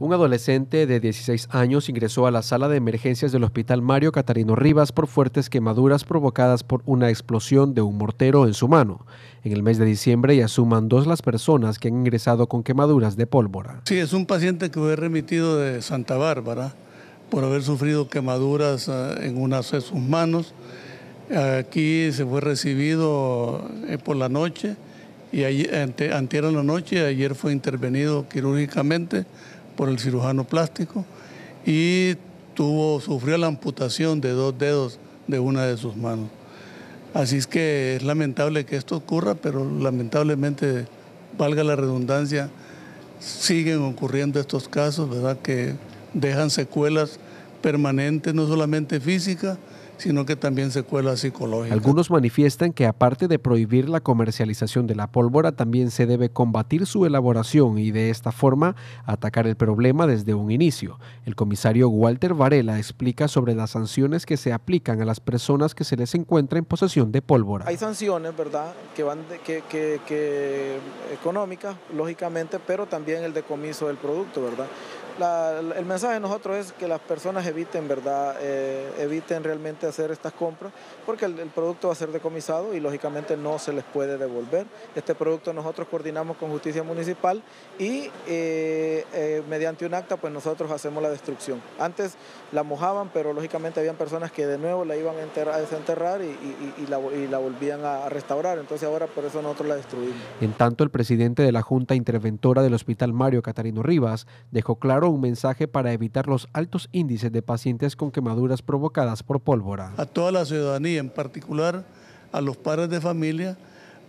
Un adolescente de 16 años ingresó a la sala de emergencias del Hospital Mario Catarino Rivas por fuertes quemaduras provocadas por una explosión de un mortero en su mano. En el mes de diciembre ya suman dos las personas que han ingresado con quemaduras de pólvora. Sí, es un paciente que fue remitido de Santa Bárbara por haber sufrido quemaduras eh, en una de sus manos. Aquí se fue recibido eh, por la noche y ante, la noche, ayer fue intervenido quirúrgicamente por el cirujano plástico y tuvo, sufrió la amputación de dos dedos de una de sus manos. Así es que es lamentable que esto ocurra, pero lamentablemente, valga la redundancia, siguen ocurriendo estos casos, ¿verdad? Que dejan secuelas permanentes, no solamente físicas, sino que también secuelas psicológicas. Algunos manifiestan que aparte de prohibir la comercialización de la pólvora, también se debe combatir su elaboración y de esta forma atacar el problema desde un inicio. El comisario Walter Varela explica sobre las sanciones que se aplican a las personas que se les encuentra en posesión de pólvora. Hay sanciones, ¿verdad?, que van que, que, económicas, lógicamente, pero también el decomiso del producto, ¿verdad? el mensaje de nosotros es que las personas eviten, ¿verdad? Eh, eviten realmente hacer estas compras porque el, producto va a ser decomisado y lógicamente no se les puede devolver. Este producto nosotros coordinamos con justicia municipal y eh, eh, mediante un acta pues nosotros hacemos la destrucción. Antes la mojaban, pero lógicamente habían personas que de nuevo la iban a, enterrar, desenterrar y, la, y, la, volvían a restaurar. Entonces ahora por eso nosotros la destruimos. En tanto, el presidente de la Junta Interventora del Hospital Mario Catarino Rivas dejó claro un mensaje para evitar los altos índices de pacientes con quemaduras provocadas por pólvora. A toda la ciudadanía, en particular a los padres de familia,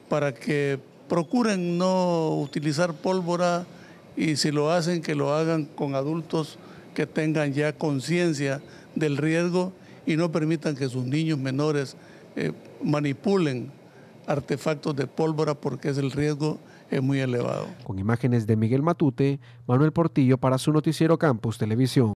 para que procuren no utilizar pólvora y si lo hacen, que lo hagan con adultos que tengan ya conciencia del riesgo y no permitan que sus niños menores eh, manipulen artefactos de pólvora porque es el riesgo es muy elevado. Con imágenes de Miguel Matute, Manuel Portillo para su noticiero Campus Televisión.